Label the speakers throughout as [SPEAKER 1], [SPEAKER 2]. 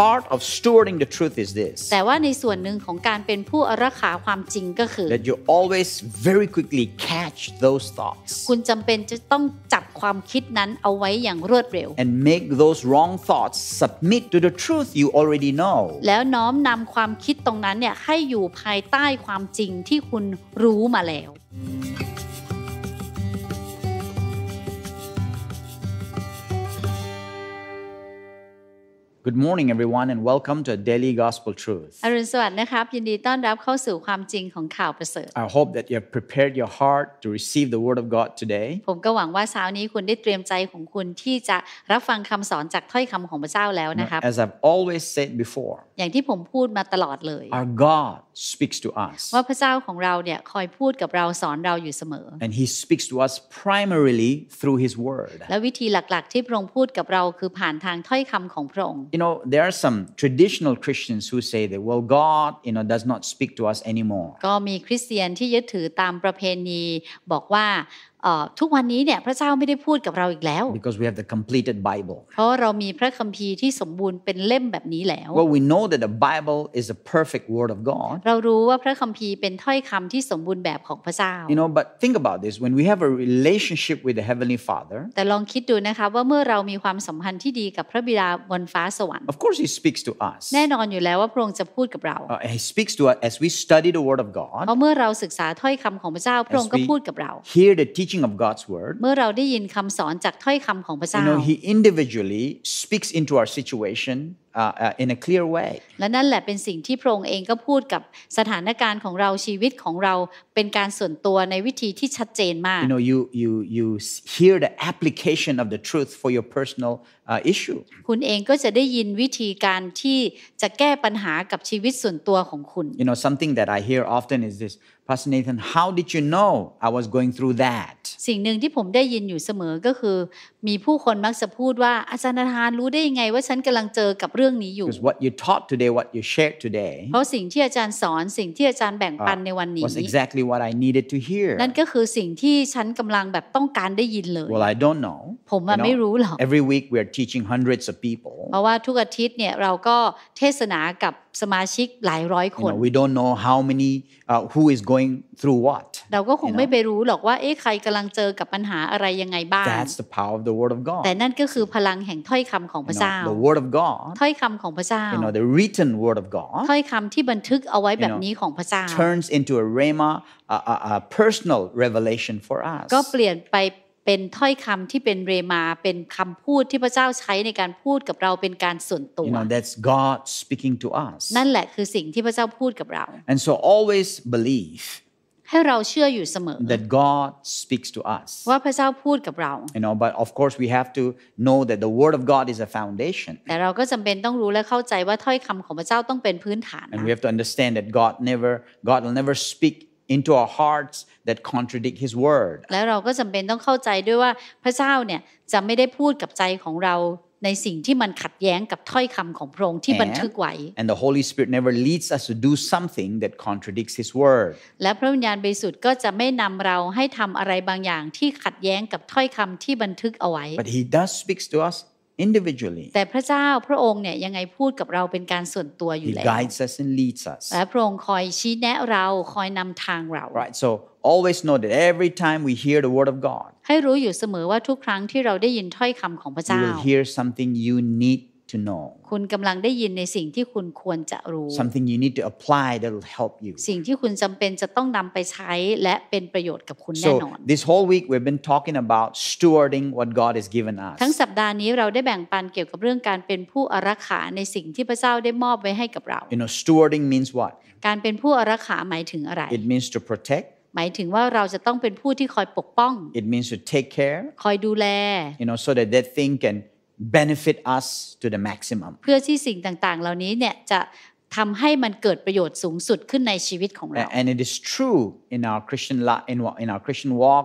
[SPEAKER 1] part of stewarding the truth is this
[SPEAKER 2] แต่ว่าในส่วนหนึ่งของการเป็นผู้อรักขาความจริงก็คือ
[SPEAKER 1] that you always very quickly catch those thoughts
[SPEAKER 2] คุณจำเป็นจะต้องจับความคิดนั้นเอาไว้อย่างรวดเร็ว
[SPEAKER 1] and make those wrong thoughts submit to the truth you already know
[SPEAKER 2] แล้วน้อมนำความคิดตรงนั้นเนี่ยให้อยู่ภายใต้ความจริงที่คุณรู้มาแล้ว thank you
[SPEAKER 1] Good morning, everyone, and welcome to Daily Gospel Truth. I hope that you have prepared your heart to receive the Word of God today. As I've always said before, our God speaks to us. And He speaks to us primarily through His Word you know, there are some traditional Christians who say that, well, God, you know, does not speak to us anymore.
[SPEAKER 2] ก็มีคริสเตียนที่ยึดถือตามประเพณีบอกว่าทุกวันนี้เนี่ยพระเจ้าไม่ได้พูดกับเราอีกแล้ว
[SPEAKER 1] because we have the completed Bible
[SPEAKER 2] เพราะเรามีพระคัมภีร์ที่สมบูรณ์เป็นเล่มแบบนี้แล้ว well we
[SPEAKER 1] know that the Bible is perfect word of God
[SPEAKER 2] เรารู้ว่าพระคัมภีร์เป็นถ้อยคำที่สมบูรณ์แบบของพระเจ้า you
[SPEAKER 1] know but think about this when we have a relationship with the heavenly Father แ
[SPEAKER 2] ต่ลองคิดดูนะคะว่าเมื่อเรามีความสัมพันธ์ที่ดีกับพระบิดาบนฟ้าสวรรค์ of course he
[SPEAKER 1] speaks to us แน
[SPEAKER 2] ่นอนอยู่แล้วว่าพระองค์จะพูดกับเรา
[SPEAKER 1] he speaks to us as we study the word of God
[SPEAKER 2] เพราะเมื่อเราศึกษาถ้อยคำของพระเจ้า พระองค์ก็พูดกับเรา
[SPEAKER 1] hear the teaching teaching of God's word เ
[SPEAKER 2] มื่อเราได้ยินคำสอนจากถ้อยคำของพระเจ้า you know He
[SPEAKER 1] individually speaks into our situation uh, uh, in a clear way
[SPEAKER 2] และนั่นแหละเป็นสิ่งที่พระองค์เองก็พูดกับสถานการณ์ของเราชีวิตของเราเป็นการส่วนตัวในวิธีที่ชัดเจนมาก you
[SPEAKER 1] know you you you hear the application of the truth for your personal uh, issue
[SPEAKER 2] คุณเองก็จะได้ยินวิธีการที่จะแก้ปัญหากับชีวิตส่วนตัวของคุณ
[SPEAKER 1] you know something that I hear often is this Pastor Nathan how did you know I was going through that
[SPEAKER 2] สิ่งหนึ่งที่ผมได้ยินอยู่เสมอก็คือ มีผู้คนมักจะพูดว่าอาจารย์นาธานรู้ได้ยังไงว่าฉันกำลังเจอกับเรื่องนี้อยู่ Because
[SPEAKER 1] what you taught today what you shared today เพร
[SPEAKER 2] าะสิ่งที่อาจารย์สอนสิ่งที่อาจารย์แบ่งปันในวันนี้ was exactly
[SPEAKER 1] what I needed to hear นั่น
[SPEAKER 2] ก็คือสิ่งที่ฉันกำลังแบบต้องการได้ยินเลย well
[SPEAKER 1] I don't know ผมไม่รู้หรอก every week we're teaching hundreds of people เ
[SPEAKER 2] พราะว่าทุกอาทิตย์เนี่ยเราก็เทศนากับสมาชิกหลายร้อยคน we
[SPEAKER 1] don't know how many uh, who is going through what
[SPEAKER 2] เราก็คงไม่ไปรู้หรอกว่าเอ๊ะใครกำลังเจอกับปัญหาอะไรยังไงบ้าง that's
[SPEAKER 1] the power of the word of God แต่
[SPEAKER 2] นั่นก็คือพลังแห่งถ้อยคำของพระเจ้า the word of God ถ้อยคำของพระเจ้า you know
[SPEAKER 1] the written word of God
[SPEAKER 2] ถ้อยคำที่บันทึกเอาไว้แบบนี้ของพระเจ้า
[SPEAKER 1] turns into a rhema a, a, a personal revelation for us ก็เปล
[SPEAKER 2] ี่ยนไปเป็นถ้อยคำที่เป็นเรมาเป็นคำพูดที่พระเจ้าใช้ในการพูดกับเราเป็นการส่วนตัว you
[SPEAKER 1] know, that's God speaking to us นั่
[SPEAKER 2] นแหละคือสิ่งที่พระเจ้าพูดกับเรา
[SPEAKER 1] and so always believe
[SPEAKER 2] ให้เราเชื่ออยู่เสมอ
[SPEAKER 1] that God speaks to us
[SPEAKER 2] ว่าพระเจ้าพูดกับเรา
[SPEAKER 1] you know but of course we have to know that the word of God is a foundation
[SPEAKER 2] แต่เราก็จำเป็นต้องรู้และเข้าใจว่าถ้อยคำของพระเจ้าต้องเป็นพื้นฐาน
[SPEAKER 1] and we have to understand that God never God will never speak into our hearts that contradict His word
[SPEAKER 2] แล้วเราก็จำเป็นต้องเข้าใจด้วยว่า พระเจ้าเนี่ยจะไม่ได้พูดกับใจของเราในสิ่งที่มันขัดแย้งกับถ้อยคำของพระองค์ที่บันทึกไว้
[SPEAKER 1] and the Holy Spirit never leads us to do something that contradicts His word
[SPEAKER 2] และพระวิญญาณบริสุทธิ์ก็จะไม่นำเราให้ทำอะไรบางอย่างที่ขัดแย้งกับถ้อยคำที่บันทึกเอาไว้ but
[SPEAKER 1] He does speaks to us individually
[SPEAKER 2] แต่พระเจ้าพระองค์เนี่ยยังไงพูดกับเราเป็นการส่วนตัวอยู่แล้ว He guides
[SPEAKER 1] us and leads us และ
[SPEAKER 2] พระองค์คอยชี้แนะเราคอยนำทางเรา Right
[SPEAKER 1] so always know that every time we hear the word of God
[SPEAKER 2] ให้รู้อยู่เสมอว่าทุกครั้งที่เราได้ยินถ้อยคำของพระเจ้า You will
[SPEAKER 1] hear something you need to know
[SPEAKER 2] คุณกำลังได้ยินในสิ่งที่คุณควรจะรู้ something
[SPEAKER 1] you need to apply that will help you ส
[SPEAKER 2] ิ่งที่คุณจำเป็นจะต้องนำไปใช้และเป็นประโยชน์กับคุณแน่นอน
[SPEAKER 1] so this whole week we've been talking about stewarding what God has given us ทั้ง
[SPEAKER 2] สัปดาห์นี้เราได้แบ่งปันเกี่ยวกับเรื่องการเป็นผู้อารักขาในสิ่งที่พระเจ้าได้มอบไว้ให้กับเรา
[SPEAKER 1] you know stewarding means what
[SPEAKER 2] การเป็นผู้อารักขาหมายถึงอะไร it
[SPEAKER 1] means to protect
[SPEAKER 2] หมายถึงว่าเราจะต้องเป็นผู้ที่คอยปกป้อง
[SPEAKER 1] it means to take care คอยดูแล you know so that that thing can benefit us to the maximum
[SPEAKER 2] เพื่อที่สิ่งต่างๆ เหล่านี้เนี่ยจะทำให้มันเกิดประโยชน์สูงสุดขึ้นในชีวิตของเรา
[SPEAKER 1] and it is true in our Christian in in our Christian walk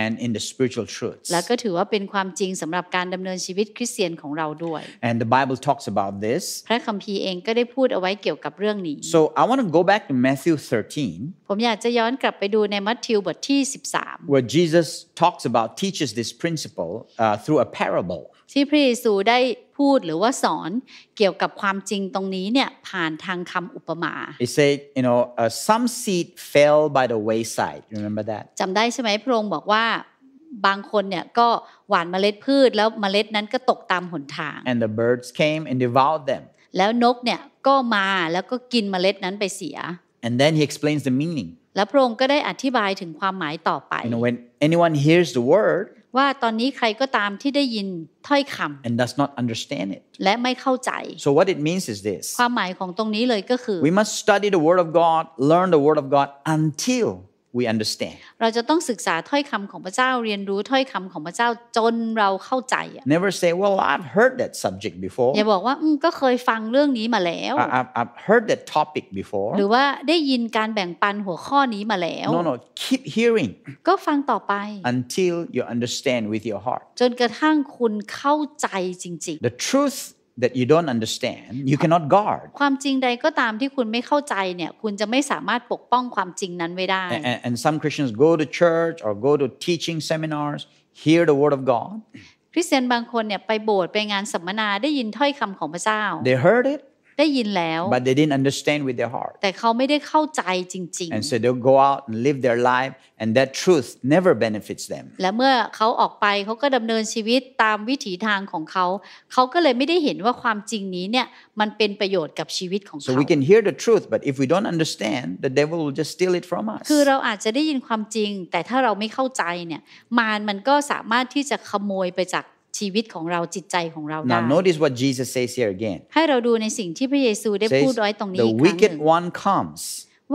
[SPEAKER 1] and in the spiritual truths และก็ถ
[SPEAKER 2] ือว่าเป็นความจริงสำหรับการดำเนินชีวิตคริสเตียนของเราด้วย
[SPEAKER 1] and the Bible talks about this
[SPEAKER 2] พระคัมภีร์เองก็ได้พูดเอาไว้เกี่ยวกับเรื่องนี้
[SPEAKER 1] so I want to go back to Matthew 13
[SPEAKER 2] ผมอยากจะย้อนกลับไปดูในมัทธิวบทที่13
[SPEAKER 1] where Jesus talks about teaches this principle uh, through a parable
[SPEAKER 2] ที่พระเยซูได้พูดหรือว่าสอนเกี่ยวกับความจริงตรงนี้เนี่ยผ่านทางคำอุปมา
[SPEAKER 1] He said you know uh, some seed fell by the wayside remember that
[SPEAKER 2] จำได้ใช่ไหมพระองค์บอกว่าบางคนเนี่ยก็หว่านเมล็ดพืชแล้วเมล็ดนั้นก็ตกตามหนทาง
[SPEAKER 1] and the birds came and devoured them
[SPEAKER 2] แล้วนกเนี่ยก็มาแล้วก็กินเมล็ดนั้นไปเสีย
[SPEAKER 1] and then he explains the meaning
[SPEAKER 2] แล้วพระองค์ก็ได้อธิบายถึงความหมายต่อไป
[SPEAKER 1] you know, when anyone hears the word
[SPEAKER 2] ว่าตอนนี้ใครก็ตามที่ได้ยินถ้อยคำ
[SPEAKER 1] and does not understand it
[SPEAKER 2] และไม่เข้าใจ
[SPEAKER 1] so what it means is this
[SPEAKER 2] ความหมายของตรงนี้เลยก็คือ we
[SPEAKER 1] must study the word of God learn the word of God until we understand
[SPEAKER 2] เราจะต้องศึกษาถ้อยคำของพระเจ้าเรียนรู้ถ้อยคำของพระเจ้าจนเราเข้าใจ
[SPEAKER 1] never say well I've heard that subject before อย่าบ
[SPEAKER 2] อกว่าอืมก็เคยฟังเรื่องนี้มาแล้ว
[SPEAKER 1] I've, I've heard that topic before หรือว
[SPEAKER 2] ่าได้ยินการแบ่งปันหัวข้อนี้มาแล้ว no no
[SPEAKER 1] keep hearing
[SPEAKER 2] ก็ฟังต่อไป
[SPEAKER 1] until you understand with your
[SPEAKER 2] heart จนกระทั่งคุณเข้าใจจริง
[SPEAKER 1] ๆ the truth that you don't understand you cannot guard
[SPEAKER 2] ความจริงใดก็ตามที่คุณไม่เข้าใจเนี่ยคุณจะไม่สามารถปกป้องความจริงนั้นไว้ได้
[SPEAKER 1] and, and some Christians go to church or go to teaching seminars hear the word of God
[SPEAKER 2] คริสเตียนบางคนเนี่ยไปโบสถ์ไปงานสัมมนาได้ยินถ้อยคำของพระเจ้า they heard it ได้ยินแล้ว but
[SPEAKER 1] they didn't understand with their heart
[SPEAKER 2] แต่เขาไม่ได้เข้าใจจริงๆ and so
[SPEAKER 1] t h e y go out and live their life and that truth never benefits them
[SPEAKER 2] และเมื่อเขาออกไปเขาก็ดำเนินชีวิตตามวิถีทางของเขาเขาก็เลยไม่ได้เห็นว่าความจริงนี้เนี่ยมันเป็นประโยชน์กับชีวิตของเขา so we can
[SPEAKER 1] hear the truth but if we don't understand the devil will just steal it from
[SPEAKER 2] us คือเราอาจจะได้ยินความจริงแต่ถ้าเราไม่เข้าใจเนี่ยมารมันก็สามารถที่จะขโมยไปจากชีวิตของเราจิตใจของเราได้ Now
[SPEAKER 1] notice what Jesus says here again
[SPEAKER 2] ให้เราดูในสิ่งที่พระเยซูได้พูดไว้ตรงนี้ครั้งหนึ่ง The wicked
[SPEAKER 1] one comes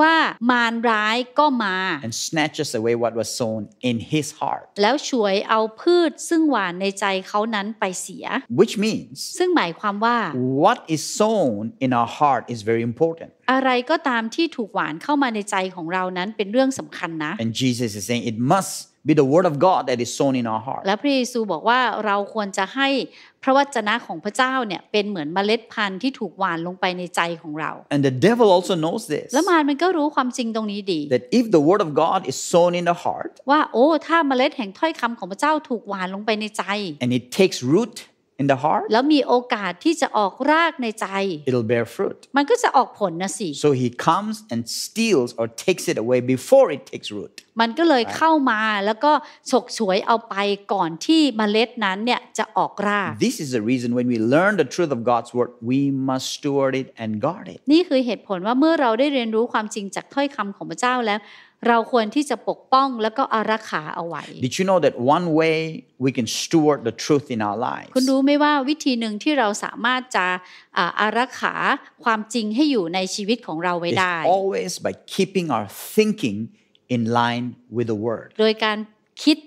[SPEAKER 2] ว่ามารร้ายก็มา
[SPEAKER 1] and snatches away what was sown in his heart
[SPEAKER 2] แล้วช่วยเอาพืช ซึ่งหวานในใจเขานั้นไปเสีย which means ซึ่งหมายความว่า
[SPEAKER 1] what is sown in our heart is very important
[SPEAKER 2] อะไรก็ตามที่ถูกหวานเข้ามาในใจของเรานั้นเป็นเรื่องสำคัญนะ
[SPEAKER 1] and Jesus is saying it must be the word of God that is sown in our heart
[SPEAKER 2] และพระเยซูบอกว่าเราควรจะให้พระวจนะของพระเจ้าเนี่ยเป็นเหมือนเมล็ดพันธุ์ที่ถูกหว่านลงไปในใจของเรา
[SPEAKER 1] and the devil also knows this และมา
[SPEAKER 2] รมันก็รู้ความจริงตรงนี้ดี
[SPEAKER 1] that if the word of God is sown in the heart
[SPEAKER 2] ว่าโอ้ ถ้าเมล็ดแห่งถ้อยคำของพระเจ้าถูกหว่านลงไปในใจ
[SPEAKER 1] and it takes root in the heart
[SPEAKER 2] แล้วมีโอกาสที่จะออกรากในใจ
[SPEAKER 1] it'll bear fruit
[SPEAKER 2] มันก็จะออกผลนะสิ
[SPEAKER 1] so he comes and steals or takes it away before it takes root
[SPEAKER 2] มันก็เลยเข้ามาแล้วก็ฉกฉวยเอาไปก่อนที่เมล็ดนั้นเนี่ยจะออกราก this
[SPEAKER 1] is the reason when we learn the truth of God's word we must steward it and guard it
[SPEAKER 2] นี่คือเหตุผลว่าเมื่อเราได้เรียนรู้ความจริงจากถ้อยคำของพระเจ้าแล้วเราควรที่จะปกป้องแล้วก็อารักขาเอาไว้
[SPEAKER 1] Did you know that one way we can steward the truth in our lives ค
[SPEAKER 2] ุณรู้ไหมว่าวิธีหนึ่งที่เราสามารถจะอารักขาความจริงให้อยู่ในชีวิตของเราไว้ได้ Is t always
[SPEAKER 1] by keeping our thinking in line with the word
[SPEAKER 2] โดยการคิด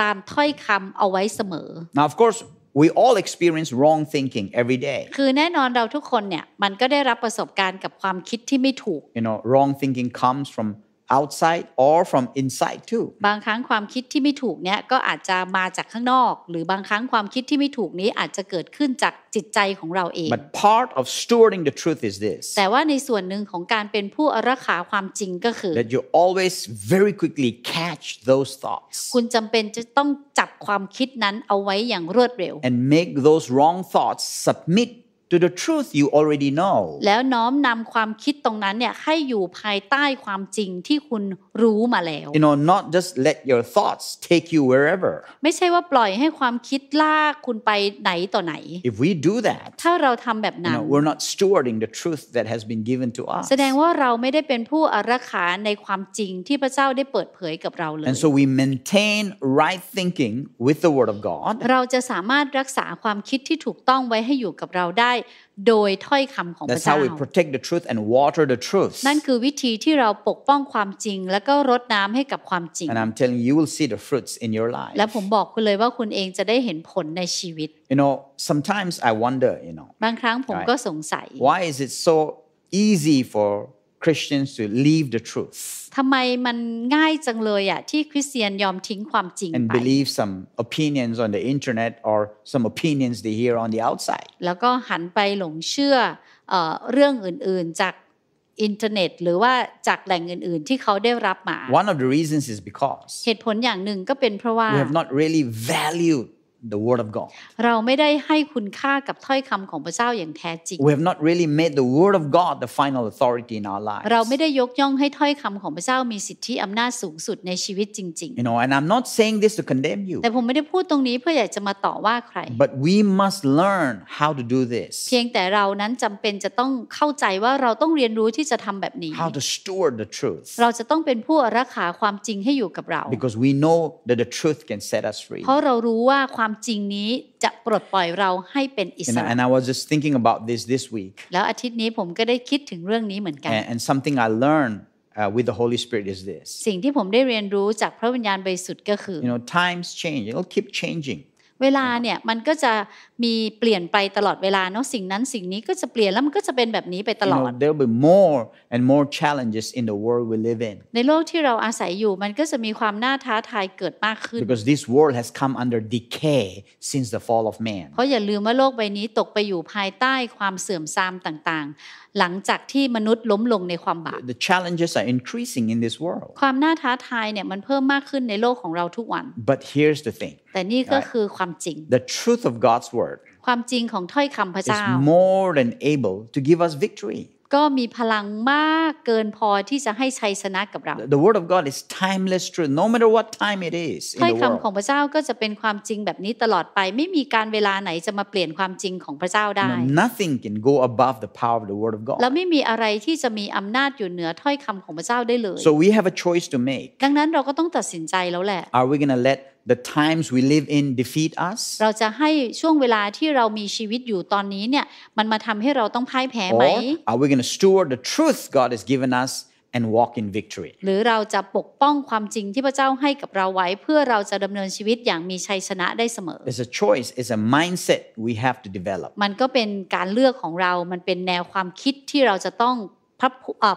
[SPEAKER 2] ตามถ้อยคำเอาไว้เสมอ
[SPEAKER 1] Now of course we all experience wrong thinking every day
[SPEAKER 2] คือแน่นอนเราทุกคนเนี่ยมันก็ได้รับประสบการณ์กับความคิดที่ไม่ถูก
[SPEAKER 1] You know wrong thinking comes from outside or from inside too
[SPEAKER 2] บางครั้งความคิดที่ไม่ถูกเนี้ยก็อาจจะมาจากข้างนอก หรือบางครั้งความคิดที่ไม่ถูกนี้อาจจะเกิดขึ้นจากจิตใจของเราเอง but
[SPEAKER 1] part of stewarding the truth is this แ
[SPEAKER 2] ต่ว่าในส่วนหนึ่งของการเป็นผู้อารักขาความจริงก็คือ that
[SPEAKER 1] you always very quickly catch those thoughts
[SPEAKER 2] คุณจำเป็นจะต้องจับความคิดนั้นเอาไว้อย่างรวดเร็ว
[SPEAKER 1] and make those wrong thoughts submit to the truth you already know
[SPEAKER 2] แล้วน้อมนำความคิดตรงนั้นเนี่ยให้อยู่ภายใต้ความจริงที่คุณรู้มาแล้ว you
[SPEAKER 1] know not just let your thoughts take you wherever
[SPEAKER 2] ไม่ใช่ว่าปล่อยให้ความคิดลากคุณไปไหนต่อไหน
[SPEAKER 1] if we do that
[SPEAKER 2] ถ้าเราทำแบบนั้น you know,
[SPEAKER 1] we're not stewarding the truth that has been given to us แสด
[SPEAKER 2] งว่าเราไม่ได้เป็นผู้อารักขาในความจริงที่พระเจ้าได้เปิดเผยกับเราเลย and
[SPEAKER 1] so we maintain right thinking with the word of God
[SPEAKER 2] เราจะสามารถรักษาความคิดที่ถูกต้องไว้ให้อยู่กับเราได้ได้โดยถ้อยคำของพระเจ้า That's how we
[SPEAKER 1] protect the truth and water the truth นั่น
[SPEAKER 2] คือวิธีที่เราปกป้องความจริง แล้วก็รดน้ำให้กับความจริง And I'm
[SPEAKER 1] telling you you will see the fruits in your life แล
[SPEAKER 2] ะผมบอกคุณเลยว่าคุณเองจะได้เห็นผลในชีวิต
[SPEAKER 1] You know sometimes I wonder you know
[SPEAKER 2] บางครั้งผมก็สงสัย
[SPEAKER 1] Why is it so easy for Christians to leave the truth
[SPEAKER 2] ทำไมมันง่ายจังเลยอ่ะที่คริสเตียนยอมทิ้งความจริงไป and
[SPEAKER 1] believe some opinions on the internet or some opinions they hear on the outside
[SPEAKER 2] แล้วก็หันไปหลงเชื่อเรื่องอื่นๆจากอินเทอร์เน็ตหรือว่าจากแหล่งอื่น ๆที่เขาได้รับมา
[SPEAKER 1] One of the reasons is because
[SPEAKER 2] เหตุผลอย่างหนึ่งก็เป็นเพราะว่า we have
[SPEAKER 1] not really valued the word of God
[SPEAKER 2] เราไม่ได้ให้คุณค่ากับถ้อยคำของพระเจ้าอย่างแท้จริง we
[SPEAKER 1] have not really made the word of God the final authority in our lives เรา
[SPEAKER 2] ไม่ได้ยกย่องให้ถ้อยคำของพระเจ้ามีสิทธิอำนาจสูงสุดในชีวิตจริงๆ
[SPEAKER 1] you know and I'm not saying this to condemn you แต่ผ
[SPEAKER 2] มไม่ได้พูดตรงนี้เพื่ออยากจะมาต่อว่าใคร
[SPEAKER 1] but we must learn how to do this
[SPEAKER 2] เพียงแต่เรานั้นจำเป็นจะต้องเข้าใจว่าเราต้องเรียนรู้ที่จะทำแบบนี้ how
[SPEAKER 1] to steward the truth เ
[SPEAKER 2] ราจะต้องเป็นผู้รักษาความจริงให้อยู่กับเรา
[SPEAKER 1] because we know that the truth can set us free เพราะ
[SPEAKER 2] เรารู้ว่าความความจริงนี้จะปลดปล่อยเราให้เป็นอิสระ And
[SPEAKER 1] I was just thinking about this this week
[SPEAKER 2] แล้วอาทิตย์นี้ผมก็ได้คิดถึงเรื่องนี้เหมือนกัน
[SPEAKER 1] And something I learned uh, with the Holy Spirit is this
[SPEAKER 2] สิ่งที่ผมได้เรียนรู้จากพระวิญญาณบริสุทธิ์ก็คือ You
[SPEAKER 1] know times change it'll keep changing
[SPEAKER 2] วลาเนี่ยมันก็จะมีเปลี่ยนไปตลอดเวลาเนาะสิ่งนั้นสิ่งนี้ก็จะเปลี่ยนแล้วมันก็จะเป็นแบบนี้ไปตลอด
[SPEAKER 1] there will be more and more challenges in the world we live in
[SPEAKER 2] ในโลกที่เราอาศัยอยู่มันก็จะมีความน่าท้าทายเกิดมากขึ้น because
[SPEAKER 1] this world has come under decay since the fall of man เพ
[SPEAKER 2] ราะอย่าลืมว่าโลกใบนี้ตกไปอยู่ภายใต้ความเสื่อมทรามต่าง ๆหลังจากที่มนุษย์ล้มลงในความบาป
[SPEAKER 1] The challenges are increasing in this world
[SPEAKER 2] ความน่าท้าทายเนี่ยมันเพิ่มมากขึ้นในโลกของเราทุกวัน
[SPEAKER 1] But here's the thing
[SPEAKER 2] แต่นี่ก็คือความจริง
[SPEAKER 1] The truth of God's word
[SPEAKER 2] ความจริงของถ้อยคำพระเจ้า is
[SPEAKER 1] more than able to give us victory
[SPEAKER 2] ก็มีพลังมากเกินพอที่จะให้ชัยชนะกับเรา
[SPEAKER 1] The word of God is timeless truth no matter what time it is ถ้อยคำของ
[SPEAKER 2] พระเจ้าก็จะเป็นความจริงแบบนี้ตลอดไปไม่มีการเวลาไหนจะมาเปลี่ยนความจริงของพระเจ้าได้
[SPEAKER 1] Nothing can go above the power of the word of God แล้วไ
[SPEAKER 2] ม่มีอะไรที่จะมีอำนาจอยู่เหนือถ้อยคำของพระเจ้าได้เลย So
[SPEAKER 1] we have a choice to make
[SPEAKER 2] ดังนั้นเราก็ต้องตัดสินใจแล้วแหละ
[SPEAKER 1] Are we g o n n a let the times we live in defeat
[SPEAKER 2] us เราจะให้ช่วงเวลาที่เรามีชีวิตอยู่ตอนนี้เนี่ยมันมาทำให้เราต้องพ่ายแพ้ไหม or
[SPEAKER 1] are we going to steward the truth God has given us and walk in victory
[SPEAKER 2] หรือเราจะปกป้องความจริงที่พระเจ้าให้กับเราไว้เพื่อเราจะดำเนินชีวิตอย่างมีชัยชนะได้เสมอ
[SPEAKER 1] It's a choice it's a mindset we have to develop
[SPEAKER 2] มันก็เป็นการเลือกของเรา มันเป็นแนวความคิดที่เราจะต้องพระ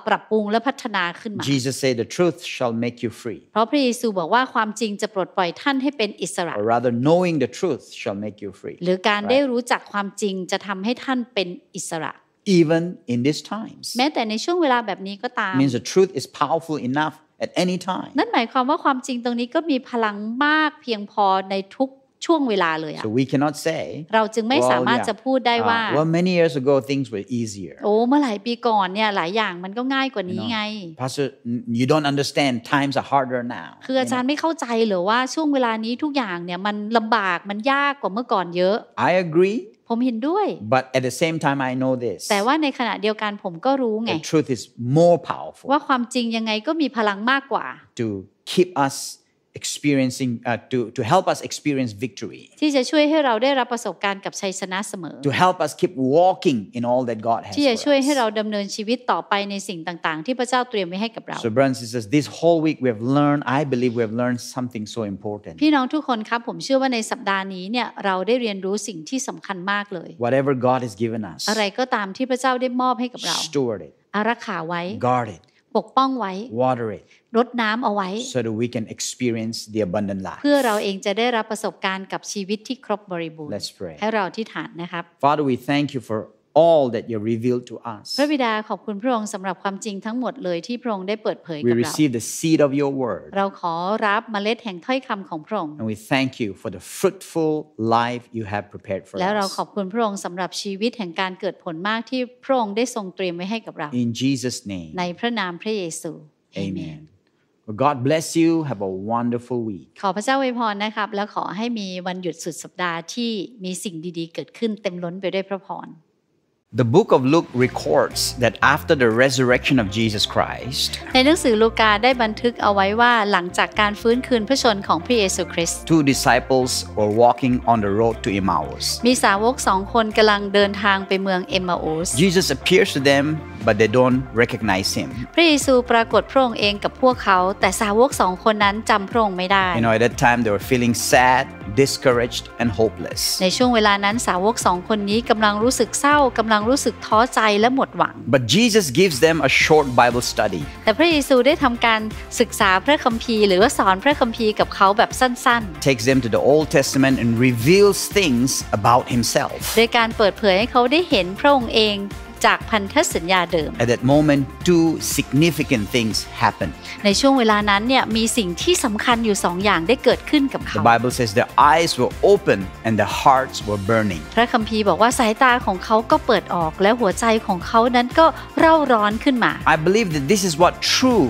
[SPEAKER 2] ปรับปรุงและพัฒนาขึ้นมา
[SPEAKER 1] Jesus said the truth shall make you free
[SPEAKER 2] เพราะพระเยซูบอกว่าความจริงจะปลดปล่อยท่านให้เป็นอิสระ
[SPEAKER 1] or rather knowing the truth shall make you free หร
[SPEAKER 2] ือการได้รู้จักความจริงจะทำให้ท่านเป็นอิสระ
[SPEAKER 1] even in these times
[SPEAKER 2] แม้แต่ในช่วงเวลาแบบนี้ก็ตาม means
[SPEAKER 1] the truth is powerful enough at any time
[SPEAKER 2] นั่นหมายความว่าความจริงตรงนี้ก็มีพลังมากเพียงพอในทุกช่วงเวลาเลยอะ
[SPEAKER 1] so we cannot say
[SPEAKER 2] เราจึงไม่สามารถจะพูดได้ว่า well
[SPEAKER 1] many years ago things were easier
[SPEAKER 2] โอ้เมื่อหลายปีก่อนเนี่ยหลายอย่างมันก็ง่ายกว่านี้ไง
[SPEAKER 1] pastor you don't understand times are harder now คือ
[SPEAKER 2] อาจารย์ไม่เข้าใจเหรอว่าช่วงเวลานี้ทุกอย่างเนี่ยมันลำบากมันยากกว่าเมื่อก่อนเยอะ I agree ผมเห็นด้วย
[SPEAKER 1] but at the same time I know this แต่ว
[SPEAKER 2] ่าในขณะเดียวกันผมก็รู้ไง the
[SPEAKER 1] truth is more powerful ว่า
[SPEAKER 2] ความจริงยังไงก็มีพลังมากกว่า
[SPEAKER 1] to keep us experiencing uh, to, to help us experience victory
[SPEAKER 2] ที่จะช่วยให้เราได้รับประสบการณ์กับชัยชนะเสมอ
[SPEAKER 1] to help us keep walking in all that God has ที่
[SPEAKER 2] จะช่วยให้เราดำเนินชีวิตต่อไปในสิ่งต่างๆที่พระเจ้าเตรียมไว้ให้กับเรา so
[SPEAKER 1] brothers and sisters this whole week we have learned I believe we have learned something so important พ
[SPEAKER 2] ี่น้องทุกคนครับผมเชื่อว่าในสัปดาห์นี้เนี่ยเราได้เรียนรู้สิ่งที่สำคัญมากเลย
[SPEAKER 1] whatever God has given us อะไร
[SPEAKER 2] ก็ตามที่พระเจ้าได้มอบให้กับเรา steward it อารักขาไว้ guard it ปกป้องไว้รดน้ำเอาไว้ เพื่อเราเองจะได้รับประสบการณ์กับชีวิตที่ครบบริบูรณ์ ให้เราที่ฐานนะครับ
[SPEAKER 1] Father we thank you for all that you revealed to us
[SPEAKER 2] พระบิดาขอบคุณพระองค์สำหรับความจริงทั้งหมดเลยที่พระองค์ได้เปิดเผยกับเรา We receive
[SPEAKER 1] the seed of your word
[SPEAKER 2] เราขอรับเมล็ดแห่งถ้อยคำของพระองค์
[SPEAKER 1] And we thank you for the fruitful life you have prepared for us แล้วเราขอบ
[SPEAKER 2] คุณพระองค์สำหรับชีวิตแห่งการเกิดผลมากที่พระองค์ได้ทรงเตรียมไว้ให้กับเรา
[SPEAKER 1] In Jesus name
[SPEAKER 2] ในพระนามพระเยซู
[SPEAKER 1] Amen God bless you have a wonderful week
[SPEAKER 2] ขอพระเจ้าอวยพรนะครับและขอให้มีวันหยุดสุดสัปดาห์ที่มีสิ่งดี ๆ เกิดขึ้นเต็มล้นไปด้วยพระพร
[SPEAKER 1] The book of Luke records that after the resurrection of Jesus Christ
[SPEAKER 2] ในหนังสือลูกาได้บันทึกเอาไว้ว่าหลังจากการฟื้นคืนพระชนของพระเยซูคริสต์
[SPEAKER 1] Two disciples were walking on the road to Emmaus
[SPEAKER 2] มีสาวกสองคนกำลังเดินทางไปเมืองเอมมาอุส
[SPEAKER 1] Jesus appears to them but they don't recognize him
[SPEAKER 2] พระเยซูปรากฏพระองค์เองกับพวกเขา You
[SPEAKER 1] know at that time they were feeling sad discouraged and hopeless
[SPEAKER 2] ในช่วงเวลานั้นสาวกสองคนนี้กำลังรู้สึกเศร้ากำลังรู้สึกท้อใจและหมดหวัง
[SPEAKER 1] but Jesus gives them a short Bible study
[SPEAKER 2] แต่พระเยซูได้ทำการศึกษาพระคัมภีร์ หรือว่าสอนพระคัมภีร์กับเขาแบบสั้น
[SPEAKER 1] ๆ takes them to the Old Testament and reveals things about himself
[SPEAKER 2] โดยการเปิดเผยให้เขาได้เห็นพระองค์เองจากพันธสัญญาเดิม
[SPEAKER 1] At that moment two significant things happen
[SPEAKER 2] ในช่วงเวลานั้นเนี่ยมีสิ่งที่สำคัญอยู่สองอย่างได้เกิดขึ้นกับเข
[SPEAKER 1] า The Bible says their eyes were open and their hearts were burning
[SPEAKER 2] พระคัมภีร์บอกว่าสายตาของเขาก็เปิดออกและหัวใจของเขานั้นก็เร่าร้อนขึ้นมา
[SPEAKER 1] I believe that this is what true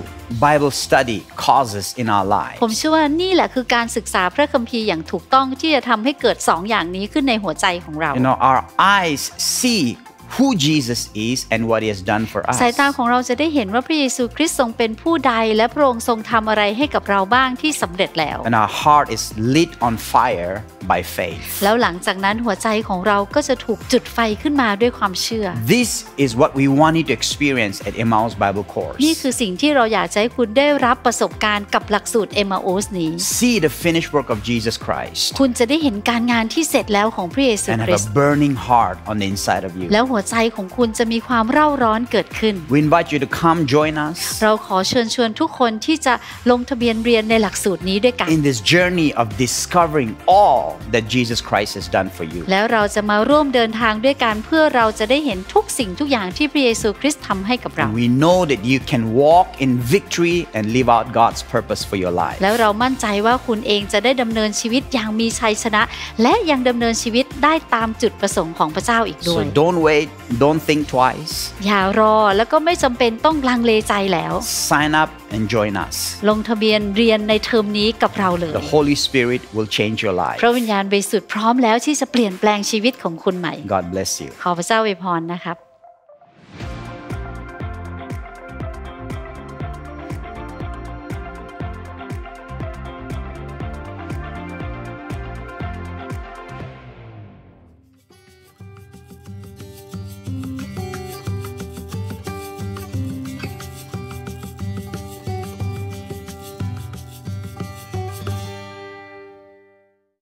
[SPEAKER 1] Bible study causes in our lives ผ
[SPEAKER 2] มเชื่อว่านี่แหละคือการศึกษาพระคัมภีร์อย่างถูกต้องที่จะทำให้เกิดสองอย่างนี้ขึ้นในหัวใจของเรา You
[SPEAKER 1] know our eyes see who Jesus is and what he has done for us สายตา
[SPEAKER 2] ของเราจะได้เห็นว่าพระเยซูคริสต์ทรงเป็นผู้ใดและพระองค์ทรงทำอะไรให้กับเราบ้างที่สำเร็จแล้ว
[SPEAKER 1] and our heart is lit on fire by faith
[SPEAKER 2] แล้วหลังจากนั้นหัวใจของเราก็จะถูกจุดไฟขึ้นมาด้วยความเชื่อ
[SPEAKER 1] this is what we want you to experience at Emmaus Bible Course นี
[SPEAKER 2] ่คือสิ่งที่เราอยากให้คุณได้รับประสบการณ์กับหลักสูตร Emmaus นี้ see
[SPEAKER 1] the finished work of Jesus Christ
[SPEAKER 2] คุณจะได้เห็นการงานที่เสร็จแล้วของพระเยซูคริสต์ and
[SPEAKER 1] have a burning heart on the inside of you แล้ว
[SPEAKER 2] หัวใจของคุณจะมีความเร่าร้อนเกิดขึ้น
[SPEAKER 1] We invite you to come join us
[SPEAKER 2] เราขอเชิญชวนทุกคนที่จะลงทะเบียนเรียนในหลักสูตรนี้ด้วยกัน In
[SPEAKER 1] this journey of discovering all that Jesus Christ has done for you
[SPEAKER 2] แล้วเราจะมาร่วมเดินทางด้วยกันเพื่อเราจะได้เห็นทุกสิ่งทุกอย่างที่พระเยซูคริสต์ทำให้กับเรา
[SPEAKER 1] We know that you can walk in victory and live out God's purpose for your life แ
[SPEAKER 2] ล้วเรามั่นใจว่าคุณเองจะได้ดำเนินชีวิตอย่างมีชัยชนะ และยังดำเนินชีวิตได้ตามจุดประสงค์ของพระเจ้าอีกด้วย So
[SPEAKER 1] don't wait i t don't think twice
[SPEAKER 2] อย่ารอแล้วก็ไม่จำเป็นต้องลังเลใจแล้ว sign up
[SPEAKER 1] and join us
[SPEAKER 2] ลงทะเบียนเรียนในเทอมนี้กับเราเลย the
[SPEAKER 1] Holy Spirit will change your life พระ
[SPEAKER 2] วิญญาณบริสุทธิ์พร้อมแล้วที่จะเปลี่ยนแปลงชีวิตของคุณใหม่ God bless you ขอพระเจ้าอวยพรนะครับ